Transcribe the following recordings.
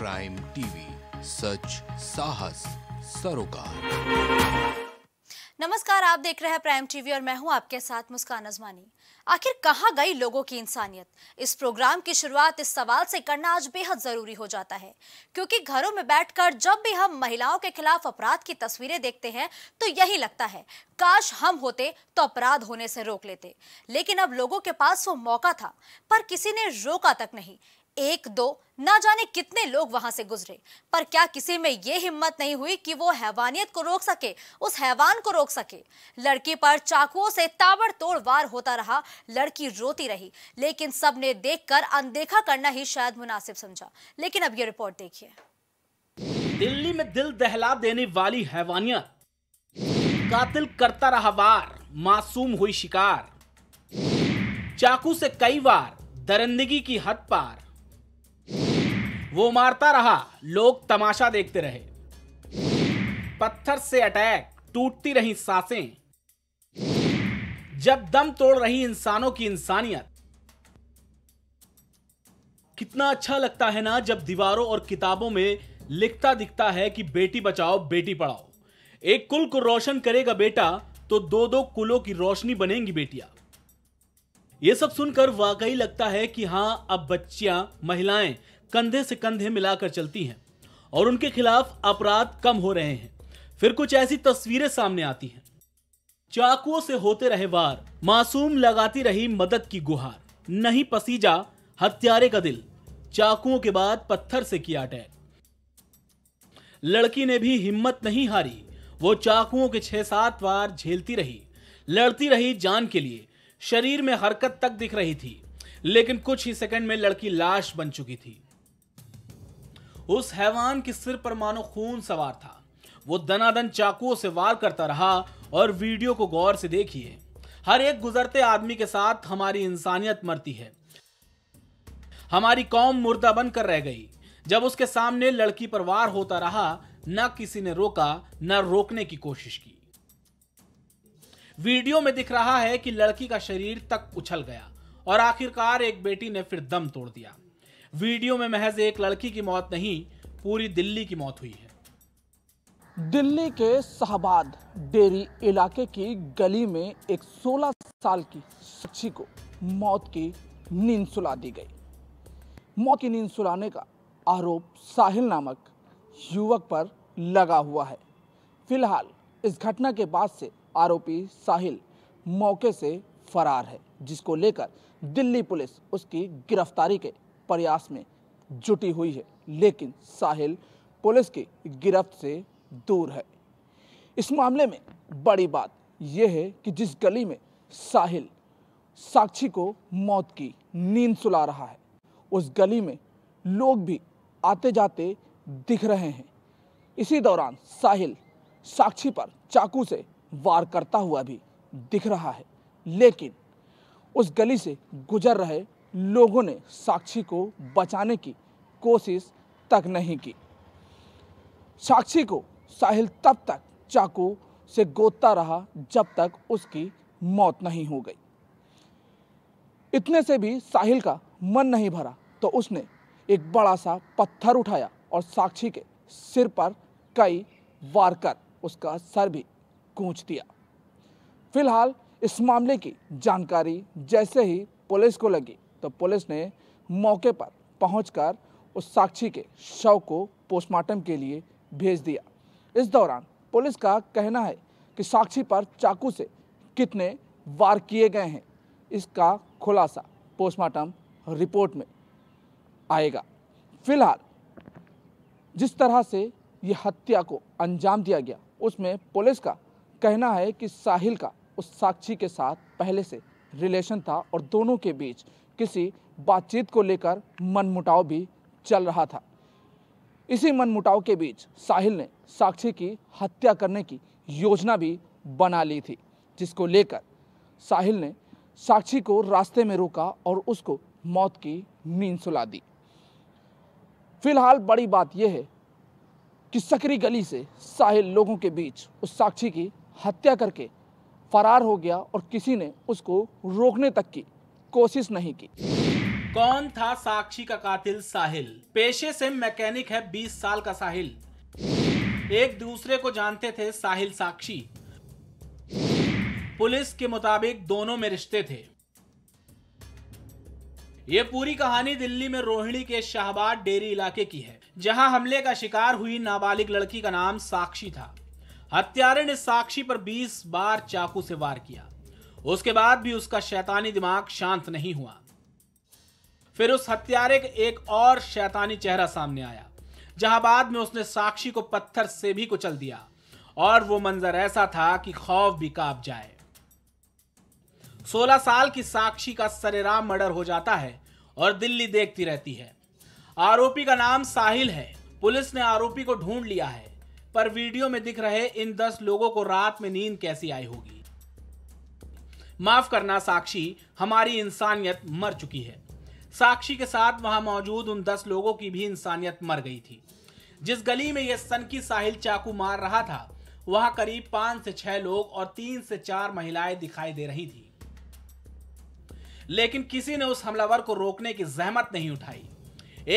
Prime TV सच साहस सरोकार नमस्कार आप देख रहे हैं प्राइम टीवी और मैं हूं आपके साथ मुस्कान अजमानी आखिर कहां गई लोगों की इंसानियत इस प्रोग्राम की शुरुआत इस सवाल से करना आज बेहद जरूरी हो जाता है क्योंकि घरों में बैठकर जब भी हम महिलाओं के खिलाफ अपराध की तस्वीरें देखते हैं तो यही लगता है काश हम होते तो अपराध होने से रोक लेते लेकिन अब लोगों के पास वो मौका था पर किसी ने रोका तक नहीं एक दो ना जाने कितने लोग वहां से गुजरे पर क्या किसी में यह हिम्मत नहीं हुई कि वो हैवानियत को रोक सके उस हैवान को रोक सके लड़की पर चाकुओं से ताबड़तोड़ वार होता रहा लड़की रोती रही लेकिन सबने देखकर अनदेखा करना ही शायद मुनासिब समझा लेकिन अब ये रिपोर्ट देखिए दिल्ली में दिल दहला देने वाली हैवानियत कातिल करता रहा वार मासूम हुई शिकार चाकू से कई बार दरंदगी की हद पार वो मारता रहा लोग तमाशा देखते रहे पत्थर से अटैक टूटती रही सांसें जब दम तोड़ रही इंसानों की इंसानियत कितना अच्छा लगता है ना जब दीवारों और किताबों में लिखता दिखता है कि बेटी बचाओ बेटी पढ़ाओ एक कुल को रोशन करेगा बेटा तो दो दो कुलों की रोशनी बनेंगी बेटियां ये सब सुनकर वाकई लगता है कि हां अब बच्चियां महिलाएं कंधे से कंधे मिलाकर चलती हैं और उनके खिलाफ अपराध कम हो रहे हैं फिर कुछ ऐसी तस्वीरें सामने आती हैं चाकुओं से होते रहे वार मासूम लगाती रही मदद की गुहार नहीं पसीजा हत्यारे का दिल चाकुओं के बाद पत्थर से किया अटैक लड़की ने भी हिम्मत नहीं हारी वो चाकुओं के छह सात बार झेलती रही लड़ती रही जान के लिए शरीर में हरकत तक दिख रही थी लेकिन कुछ ही सेकंड में लड़की लाश बन चुकी थी उस हैवान के सिर पर मानो खून सवार था वो दनादन चाकुओं से वार करता रहा और वीडियो को गौर से देखिए हर एक गुजरते आदमी के साथ हमारी इंसानियत मरती है हमारी कौम मुर्दा बनकर रह गई जब उसके सामने लड़की पर वार होता रहा न किसी ने रोका न रोकने की कोशिश की वीडियो में दिख रहा है कि लड़की का शरीर तक उछल गया और आखिरकार एक बेटी ने फिर दम तोड़ दिया वीडियो में महज एक लड़की की मौत नहीं पूरी दिल्ली की मौत हुई है दिल्ली के शहबाद डेरी इलाके की गली में एक 16 साल की शख्सी को मौत की नींद सुला दी गई मौत की नींद सुलाने का आरोप साहिल नामक युवक पर लगा हुआ है फिलहाल इस घटना के बाद से आरोपी साहिल मौके से फरार है जिसको लेकर दिल्ली पुलिस उसकी गिरफ्तारी के प्रयास में जुटी हुई है लेकिन साहिल पुलिस की गिरफ्त से दूर है इस मामले में बड़ी बात यह है कि जिस गली में साहिल साक्षी को मौत की नींद सुला रहा है उस गली में लोग भी आते जाते दिख रहे हैं इसी दौरान साहिल साक्षी पर चाकू से वार करता हुआ भी दिख रहा है लेकिन उस गली से गुजर रहे लोगों ने साक्षी को बचाने की कोशिश तक नहीं की साक्षी को साहिल तब तक चाकू से गोदता रहा जब तक उसकी मौत नहीं हो गई इतने से भी साहिल का मन नहीं भरा तो उसने एक बड़ा सा पत्थर उठाया और साक्षी के सिर पर कई वार कर उसका सर भी कूच दिया फिलहाल इस मामले की जानकारी जैसे ही पुलिस को लगी तो पुलिस ने मौके पर पहुंचकर उस साक्षी के शव को पोस्टमार्टम के लिए भेज दिया इस दौरान पुलिस का कहना है कि साक्षी पर चाकू से कितने वार किए गए हैं इसका खुलासा पोस्टमार्टम रिपोर्ट में आएगा फिलहाल जिस तरह से ये हत्या को अंजाम दिया गया उसमें पुलिस का कहना है कि साहिल का उस साक्षी के साथ पहले से रिलेशन था और दोनों के बीच किसी बातचीत को लेकर मनमुटाव भी चल रहा था इसी मनमुटाव के बीच साहिल ने साक्षी की हत्या करने की योजना भी बना ली थी जिसको लेकर साहिल ने साक्षी को रास्ते में रोका और उसको मौत की नींद सुला दी फिलहाल बड़ी बात यह है कि सकरी गली से साहिल लोगों के बीच उस साक्षी की हत्या करके फरार हो गया और किसी ने उसको रोकने तक की कोशिश नहीं की कौन था साक्षी का कातिल साहिल पेशे से मैकेनिक है 20 साल का साहिल एक दूसरे को जानते थे साहिल साक्षी पुलिस के मुताबिक दोनों में रिश्ते थे ये पूरी कहानी दिल्ली में रोहिणी के शाहबाद डेरी इलाके की है जहां हमले का शिकार हुई नाबालिग लड़की का नाम साक्षी था हत्यारे ने साक्षी पर 20 बार चाकू से वार किया उसके बाद भी उसका शैतानी दिमाग शांत नहीं हुआ फिर उस हत्यारे का एक और शैतानी चेहरा सामने आया जहां बाद में उसने साक्षी को पत्थर से भी कुचल दिया और वो मंजर ऐसा था कि खौफ भी कांप जाए सोलह साल की साक्षी का सरेराम मर्डर हो जाता है और दिल्ली देखती रहती है आरोपी का नाम साहिल है पुलिस ने आरोपी को ढूंढ लिया है पर वीडियो में दिख रहे इन दस लोगों को रात में नींद कैसी आई होगी माफ करना साक्षी हमारी इंसानियत मर चुकी है साक्षी के साथ वहां मौजूद उन दस लोगों की भी इंसानियत मर गई थी जिस गली में यह सनकी साहिल चाकू मार रहा था वहां करीब पांच से छह लोग और तीन से चार महिलाएं दिखाई दे रही थी लेकिन किसी ने उस हमलावर को रोकने की जहमत नहीं उठाई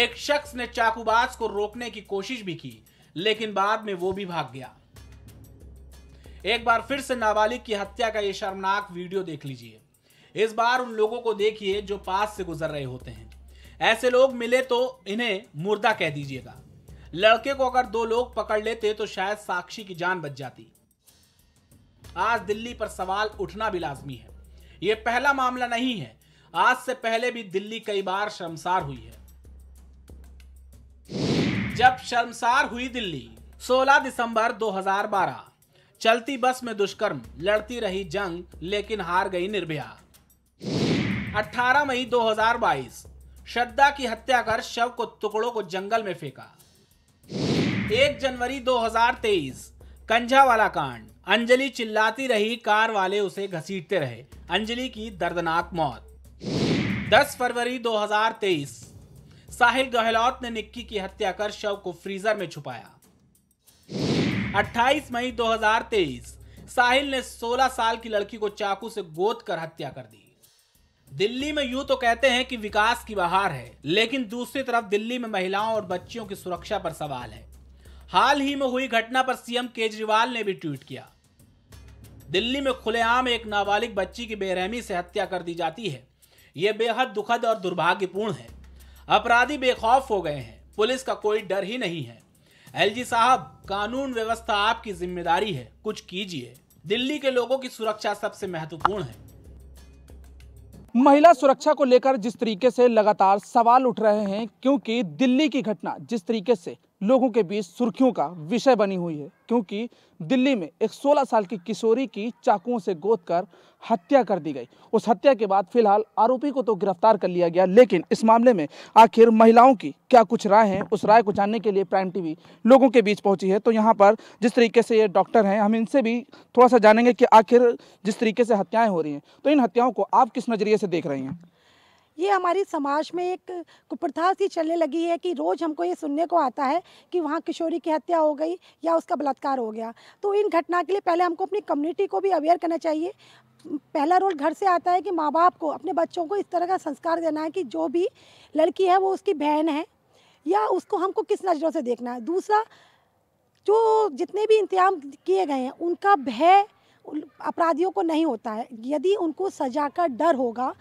एक शख्स ने चाकूबाज को रोकने की कोशिश भी की लेकिन बाद में वो भी भाग गया एक बार फिर से नाबालिग की हत्या का ये शर्मनाक वीडियो देख लीजिए इस बार उन लोगों को देखिए जो पास से गुजर रहे होते हैं ऐसे लोग मिले तो इन्हें मुर्दा कह दीजिएगा लड़के को अगर दो लोग पकड़ लेते तो शायद साक्षी की जान बच जाती आज दिल्ली पर सवाल उठना भी लाजमी है यह पहला मामला नहीं है आज से पहले भी दिल्ली कई बार शर्मसार हुई है जब शर्मसार हुई दिल्ली 16 दिसंबर 2012 चलती बस में दुष्कर्म लड़ती रही जंग लेकिन हार गई निर्भया 18 मई 2022 श्रद्धा की हत्या कर शव को टुकड़ों को जंगल में फेंका 1 जनवरी 2023 कंझावाला कांड अंजलि चिल्लाती रही कार वाले उसे घसीटते रहे अंजलि की दर्दनाक मौत 10 फरवरी 2023 साहिल गहलोत ने निक्की की हत्या कर शव को फ्रीजर में छुपाया 28 मई 2023 साहिल ने 16 साल की लड़की को चाकू से गोद कर हत्या कर दी दिल्ली में यूं तो कहते हैं कि विकास की बहार है लेकिन दूसरी तरफ दिल्ली में महिलाओं और बच्चियों की सुरक्षा पर सवाल है हाल ही में हुई घटना पर सीएम केजरीवाल ने भी ट्वीट किया दिल्ली में खुलेआम एक नाबालिग बच्ची की बेरहमी से हत्या कर दी जाती है यह बेहद दुखद और दुर्भाग्यपूर्ण है अपराधी बेखौफ हो गए हैं पुलिस का कोई डर ही नहीं है एलजी साहब कानून व्यवस्था आपकी जिम्मेदारी है कुछ कीजिए दिल्ली के लोगों की सुरक्षा सबसे महत्वपूर्ण है महिला सुरक्षा को लेकर जिस तरीके से लगातार सवाल उठ रहे हैं क्योंकि दिल्ली की घटना जिस तरीके से लोगों के बीच सुर्खियों का विषय बनी हुई है क्योंकि दिल्ली में एक 16 साल की किशोरी की चाकुओं से गोद कर हत्या कर दी गई उस हत्या के बाद फिलहाल आरोपी को तो गिरफ्तार कर लिया गया लेकिन इस मामले में आखिर महिलाओं की क्या कुछ राय है उस राय को जानने के लिए प्राइम टीवी लोगों के बीच पहुंची है तो यहाँ पर जिस तरीके से ये डॉक्टर हैं हम इनसे भी थोड़ा सा जानेंगे कि आखिर जिस तरीके से हत्याएं हो रही हैं तो इन हत्याओं को आप किस नज़रिए से देख रही हैं ये हमारे समाज में एक कुप्रथा सी चलने लगी है कि रोज़ हमको ये सुनने को आता है कि वहाँ किशोरी की हत्या हो गई या उसका बलात्कार हो गया तो इन घटना के लिए पहले हमको अपनी कम्युनिटी को भी अवेयर करना चाहिए पहला रोल घर से आता है कि माँ बाप को अपने बच्चों को इस तरह का संस्कार देना है कि जो भी लड़की है वो उसकी बहन है या उसको हमको किस नज़रों से देखना है दूसरा जो जितने भी इंतजाम किए गए हैं उनका भय अपराधियों को नहीं होता है यदि उनको सजा का डर होगा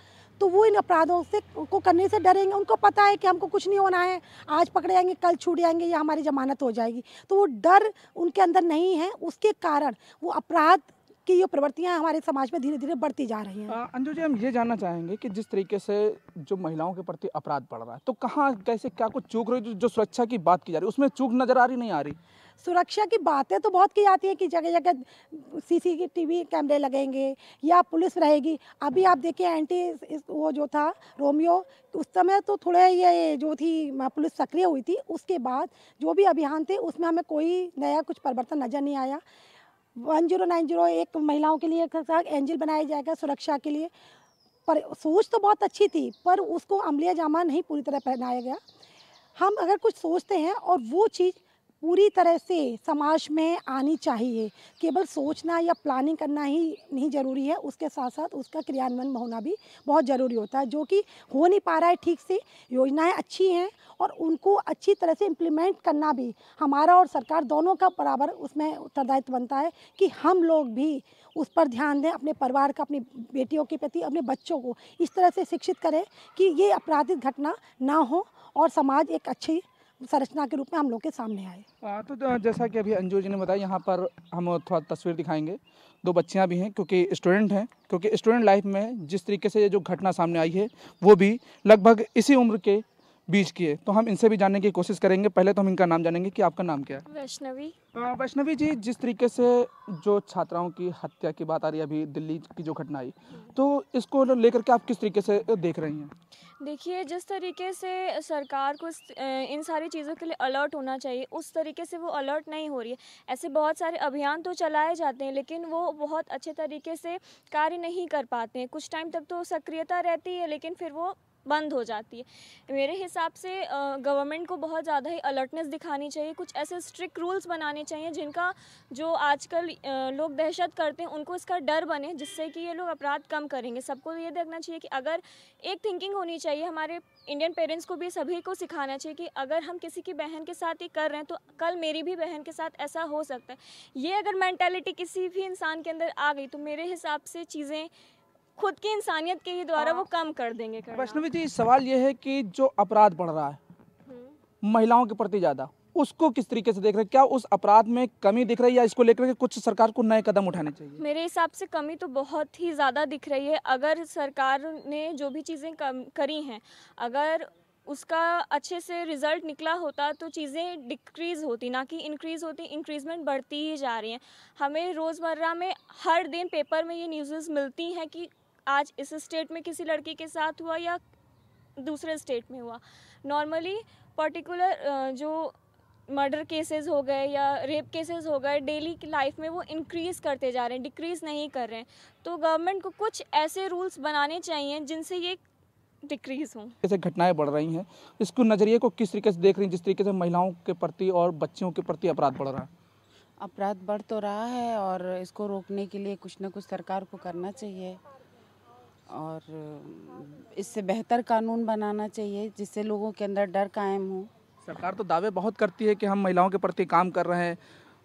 तो वो इन अपराधों से को करने से डरेंगे उनको पता है कि हमको कुछ नहीं होना है आज पकड़े जाएंगे कल छूट जाएंगे या हमारी जमानत हो जाएगी तो वो डर उनके अंदर नहीं है उसके कारण वो अपराध कि ये प्रवृत्तियाँ हमारे समाज में धीरे धीरे बढ़ती जा रही हैं अंजू जी हम ये जानना चाहेंगे कि जिस तरीके से जो महिलाओं के प्रति अपराध बढ़ रहा है तो कहाँ कैसे क्या कुछ चूक रही जो सुरक्षा की बात की जा रही है उसमें चूक नज़र आ रही नहीं आ रही सुरक्षा की बातें तो बहुत की जाती है कि जगह जगह सीसीटीवी कैमरे लगेंगे या पुलिस रहेगी अभी आप देखिए एंटी वो जो था रोमियो उस समय तो थोड़े ये जो थी पुलिस सक्रिय हुई थी उसके बाद जो भी अभियान थे उसमें हमें कोई नया कुछ परिवर्तन नज़र नहीं आया वन जीरो नाइन जीरो एक महिलाओं के लिए एंजिल बनाया जाएगा सुरक्षा के लिए पर सोच तो बहुत अच्छी थी पर उसको अमलिया जामा नहीं पूरी तरह पहनाया गया हम अगर कुछ सोचते हैं और वो चीज़ पूरी तरह से समाज में आनी चाहिए केवल सोचना या प्लानिंग करना ही नहीं ज़रूरी है उसके साथ साथ उसका क्रियान्वयन होना भी बहुत ज़रूरी होता है जो कि हो नहीं पा रहा है ठीक से योजनाएं अच्छी हैं और उनको अच्छी तरह से इम्प्लीमेंट करना भी हमारा और सरकार दोनों का बराबर उसमें उत्तरदायित्व बनता है कि हम लोग भी उस पर ध्यान दें अपने परिवार का अपनी बेटियों के प्रति अपने बच्चों को इस तरह से शिक्षित करें कि ये अपराधिक घटना ना हो और समाज एक अच्छी संरचना के रूप में हम लोग के सामने आए आ, हाँ, तो जैसा कि अभी अंजू जी ने बताया यहाँ पर हम थोड़ा तस्वीर दिखाएंगे दो बच्चियाँ भी हैं क्योंकि स्टूडेंट हैं क्योंकि स्टूडेंट लाइफ में जिस तरीके से ये जो घटना सामने आई है वो भी लगभग इसी उम्र के बीच की है तो हम इनसे भी जानने की कोशिश करेंगे पहले तो हम इनका नाम जानेंगे कि आपका नाम क्या है वैष्णवी वैष्णवी जी जिस तरीके से जो छात्राओं की हत्या की बात आ रही है अभी दिल्ली की जो घटना आई तो इसको लेकर के आप किस तरीके से देख रही हैं देखिए जिस तरीके से सरकार को इन सारी चीज़ों के लिए अलर्ट होना चाहिए उस तरीके से वो अलर्ट नहीं हो रही है ऐसे बहुत सारे अभियान तो चलाए जाते हैं लेकिन वो बहुत अच्छे तरीके से कार्य नहीं कर पाते हैं कुछ टाइम तक तो सक्रियता रहती है लेकिन फिर वो बंद हो जाती है मेरे हिसाब से गवर्नमेंट को बहुत ज़्यादा ही अलर्टनेस दिखानी चाहिए कुछ ऐसे स्ट्रिक्ट रूल्स बनाने चाहिए जिनका जो आजकल लोग दहशत करते हैं उनको इसका डर बने जिससे कि ये लोग अपराध कम करेंगे सबको ये देखना चाहिए कि अगर एक थिंकिंग होनी चाहिए हमारे इंडियन पेरेंट्स को भी सभी को सिखाना चाहिए कि अगर हम किसी की बहन के साथ ये कर रहे हैं तो कल मेरी भी बहन के साथ ऐसा हो सकता है ये अगर मैंटेलिटी किसी भी इंसान के अंदर आ गई तो मेरे हिसाब से चीज़ें खुद की इंसानियत के ही द्वारा वो हाँ। कम कर देंगे वैष्णवी जी सवाल ये है कि जो अपराध बढ़ रहा है हम्म। महिलाओं के प्रति ज़्यादा उसको किस तरीके से देख रहे हैं क्या उस अपराध में कमी दिख रही है या इसको लेकर के कुछ सरकार को नए कदम उठाने चाहिए मेरे हिसाब से कमी तो बहुत ही ज़्यादा दिख रही है अगर सरकार ने जो भी चीज़ें करी हैं अगर उसका अच्छे से रिजल्ट निकला होता तो चीज़ें डिक्रीज़ होती ना कि इंक्रीज़ होती इंक्रीजमेंट बढ़ती ही जा रही हैं हमें रोज़मर्रा में हर दिन पेपर में ये न्यूज़ मिलती हैं कि आज इस स्टेट में किसी लड़की के साथ हुआ या दूसरे स्टेट में हुआ नॉर्मली पर्टिकुलर जो मर्डर केसेस हो गए या रेप केसेस हो गए डेली की लाइफ में वो इंक्रीज़ करते जा रहे हैं डिक्रीज़ नहीं कर रहे हैं तो गवर्नमेंट को कुछ ऐसे रूल्स बनाने चाहिए जिनसे ये डिक्रीज़ हों जैसे घटनाएं बढ़ रही हैं इसको नज़रिए को किस तरीके से देख रही हैं जिस तरीके से महिलाओं के प्रति और बच्चियों के प्रति अपराध बढ़ रहा है अपराध बढ़ तो रहा है और इसको रोकने के लिए कुछ ना कुछ सरकार को करना चाहिए और इससे बेहतर कानून बनाना चाहिए जिससे लोगों के अंदर डर कायम हो सरकार तो दावे बहुत करती है कि हम महिलाओं के प्रति काम कर रहे हैं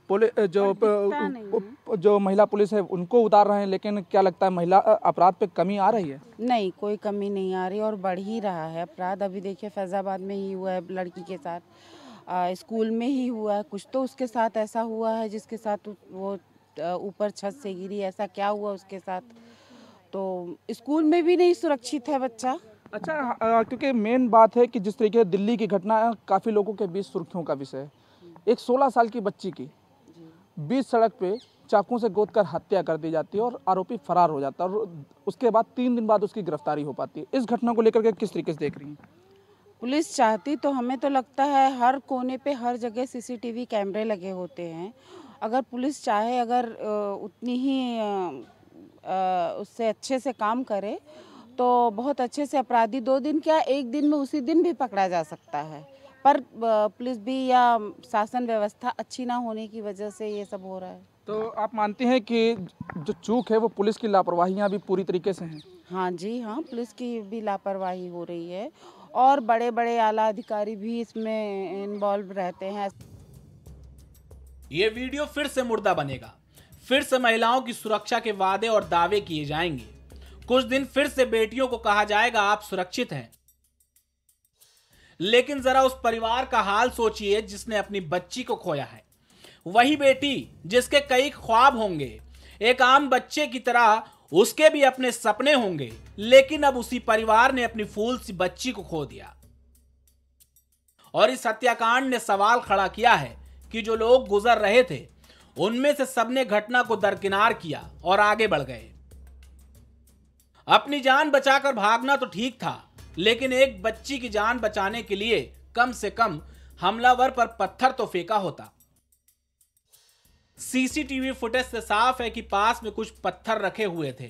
पुलिस जो प, जो महिला पुलिस है उनको उतार रहे हैं लेकिन क्या लगता है महिला अपराध पे कमी आ रही है नहीं कोई कमी नहीं आ रही और बढ़ ही रहा है अपराध अभी देखिए फैज़ाबाद में ही हुआ है लड़की के साथ स्कूल में ही हुआ है कुछ तो उसके साथ ऐसा हुआ है जिसके साथ वो ऊपर छत से गिरी ऐसा क्या हुआ उसके साथ तो स्कूल में भी नहीं सुरक्षित है बच्चा अच्छा आ, हाँ, क्योंकि मेन बात है कि जिस तरीके दिल्ली की घटना काफ़ी लोगों के बीच सुर्खियों का विषय है एक 16 साल की बच्ची की बीच सड़क पे चाकू से गोद कर हत्या कर दी जाती है और आरोपी फरार हो जाता है और उसके बाद तीन दिन बाद उसकी गिरफ्तारी हो पाती है इस घटना को लेकर के किस तरीके से देख रही हैं पुलिस चाहती तो हमें तो लगता है हर कोने पे हर जगह सीसीटीवी कैमरे लगे होते हैं अगर पुलिस चाहे अगर उतनी ही उससे अच्छे से काम करे तो बहुत अच्छे से अपराधी दो दिन क्या एक दिन में उसी दिन भी पकड़ा जा सकता है पर पुलिस भी या शासन व्यवस्था अच्छी ना होने की वजह से ये सब हो रहा है तो आप मानते हैं कि जो चूक है वो पुलिस की लापरवाहियाँ भी पूरी तरीके से हैं हाँ जी हाँ पुलिस की भी लापरवाही हो रही है और बड़े बड़े आला अधिकारी भी इसमें इन्वॉल्व रहते हैं ये वीडियो फिर से मुर्दा बनेगा फिर से महिलाओं की सुरक्षा के वादे और दावे किए जाएंगे कुछ दिन फिर से बेटियों को कहा जाएगा आप सुरक्षित हैं लेकिन जरा उस परिवार का हाल सोचिए जिसने अपनी बच्ची को खोया है वही बेटी जिसके कई ख्वाब होंगे एक आम बच्चे की तरह उसके भी अपने सपने होंगे लेकिन अब उसी परिवार ने अपनी फूल सी बच्ची को खो दिया और इस हत्याकांड ने सवाल खड़ा किया है कि जो लोग गुजर रहे थे उनमें से सबने घटना को दरकिनार किया और आगे बढ़ गए अपनी जान बचाकर भागना तो ठीक था लेकिन एक बच्ची की जान बचाने के लिए कम से कम हमलावर पर पत्थर तो फेंका होता सीसीटीवी फुटेज से साफ है कि पास में कुछ पत्थर रखे हुए थे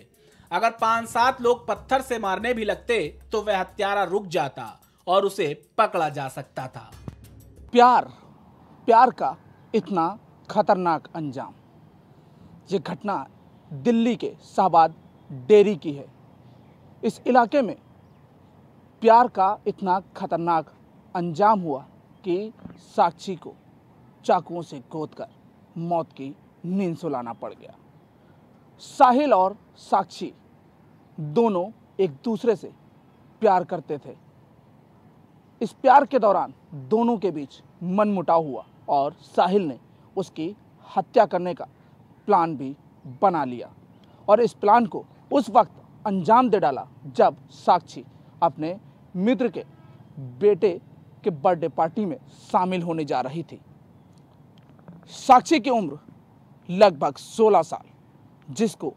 अगर पांच सात लोग पत्थर से मारने भी लगते तो वह हत्यारा रुक जाता और उसे पकड़ा जा सकता था प्यार प्यार का इतना खतरनाक अंजाम ये घटना दिल्ली के शाहबाद डेरी की है इस इलाके में प्यार का इतना खतरनाक अंजाम हुआ कि साक्षी को चाकुओं से गोद कर मौत की नींद सुलाना पड़ गया साहिल और साक्षी दोनों एक दूसरे से प्यार करते थे इस प्यार के दौरान दोनों के बीच मनमुटाव हुआ और साहिल ने उसकी हत्या करने का प्लान भी बना लिया और इस प्लान को उस वक्त अंजाम दे डाला जब साक्षी अपने मित्र के बेटे के बर्थडे पार्टी में शामिल होने जा रही थी साक्षी की उम्र लगभग 16 साल जिसको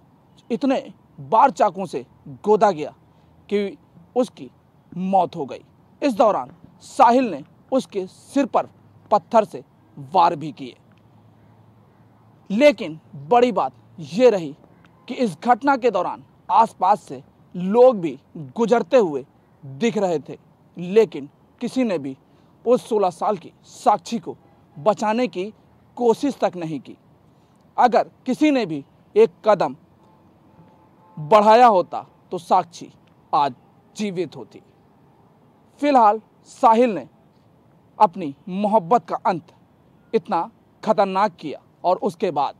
इतने बार चाकू से गोदा गया कि उसकी मौत हो गई इस दौरान साहिल ने उसके सिर पर पत्थर से वार भी किए लेकिन बड़ी बात ये रही कि इस घटना के दौरान आसपास से लोग भी गुजरते हुए दिख रहे थे लेकिन किसी ने भी उस 16 साल की साक्षी को बचाने की कोशिश तक नहीं की अगर किसी ने भी एक कदम बढ़ाया होता तो साक्षी आज जीवित होती फिलहाल साहिल ने अपनी मोहब्बत का अंत इतना खतरनाक किया और उसके बाद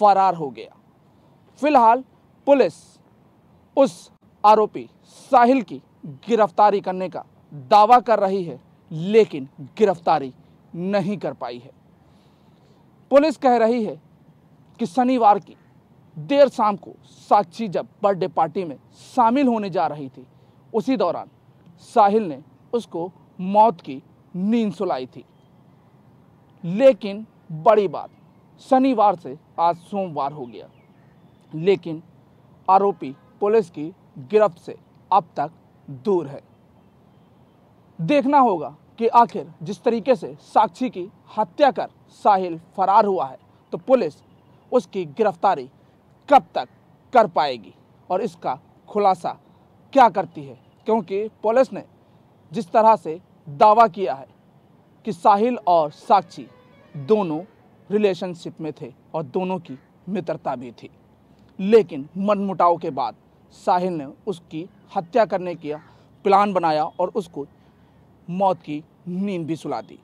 फरार हो गया फिलहाल पुलिस उस आरोपी साहिल की गिरफ्तारी करने का दावा कर रही है लेकिन गिरफ्तारी नहीं कर पाई है पुलिस कह रही है कि शनिवार की देर शाम को साक्षी जब बर्थडे पार्टी में शामिल होने जा रही थी उसी दौरान साहिल ने उसको मौत की नींद सुलाई थी लेकिन बड़ी बात शनिवार से आज सोमवार हो गया लेकिन आरोपी पुलिस की गिरफ्त से अब तक दूर है देखना होगा कि आखिर जिस तरीके से साक्षी की हत्या कर साहिल फरार हुआ है तो पुलिस उसकी गिरफ्तारी कब तक कर पाएगी और इसका खुलासा क्या करती है क्योंकि पुलिस ने जिस तरह से दावा किया है कि साहिल और साक्षी दोनों रिलेशनशिप में थे और दोनों की मित्रता भी थी लेकिन मनमुटाव के बाद साहिल ने उसकी हत्या करने का प्लान बनाया और उसको मौत की नींद भी सुला दी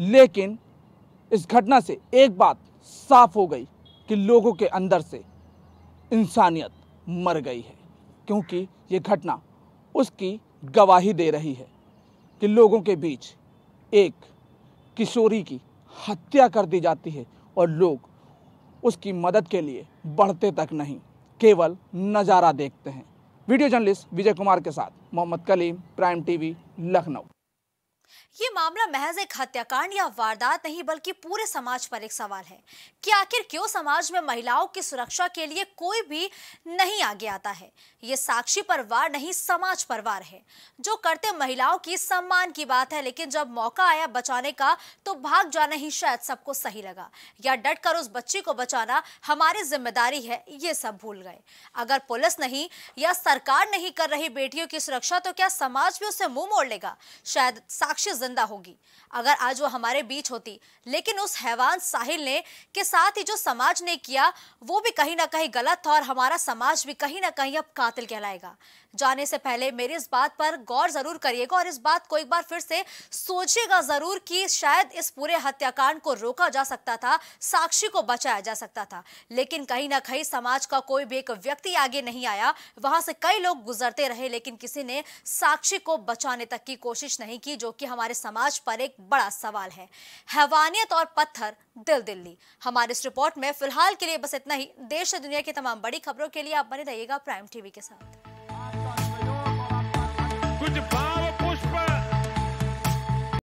लेकिन इस घटना से एक बात साफ हो गई कि लोगों के अंदर से इंसानियत मर गई है क्योंकि ये घटना उसकी गवाही दे रही है कि लोगों के बीच एक किशोरी की हत्या कर दी जाती है और लोग उसकी मदद के लिए बढ़ते तक नहीं केवल नज़ारा देखते हैं वीडियो जर्नलिस्ट विजय कुमार के साथ मोहम्मद कलीम प्राइम टीवी लखनऊ ये मामला महज एक हत्याकांड या वारदात नहीं बल्कि पूरे समाज पर एक सवाल है कि आखिर क्यों समाज में महिलाओं की सुरक्षा के लिए कोई भी नहीं आगे आता है ये साक्षी पर वार नहीं समाज पर वार है जो करते महिलाओं की सम्मान की बात है लेकिन जब मौका आया बचाने का तो भाग जाना ही शायद सबको सही लगा या डट उस बच्ची को बचाना हमारी जिम्मेदारी है ये सब भूल गए अगर पुलिस नहीं या सरकार नहीं कर रही बेटियों की सुरक्षा तो क्या समाज भी उसे मुंह मोड़ लेगा शायद साक्षी साक्ष्य जिंदा होगी अगर आज वो हमारे बीच होती लेकिन उस हैवान साहिल ने के साथ ही जो समाज ने किया वो भी कहीं ना कहीं गलत था और हमारा समाज भी कहीं ना कहीं अब कातिल कहलाएगा जाने से पहले मेरी इस बात पर गौर जरूर करिएगा और इस बात को एक बार फिर से सोचिएगा जरूर कि शायद इस पूरे हत्याकांड को रोका जा सकता था साक्षी को बचाया जा सकता था लेकिन कहीं ना कहीं समाज का कोई भी एक व्यक्ति आगे नहीं आया वहां से कई लोग गुजरते रहे लेकिन किसी ने साक्षी को बचाने तक की कोशिश नहीं की जो कि हमारे समाज पर एक बड़ा सवाल है हैवानियत और पत्थर दिल दिल्ली हमारे इस रिपोर्ट में फिलहाल के लिए बस इतना ही देश और दुनिया की तमाम बड़ी खबरों के लिए आप बने रहिएगा प्राइम टीवी के साथ कुछ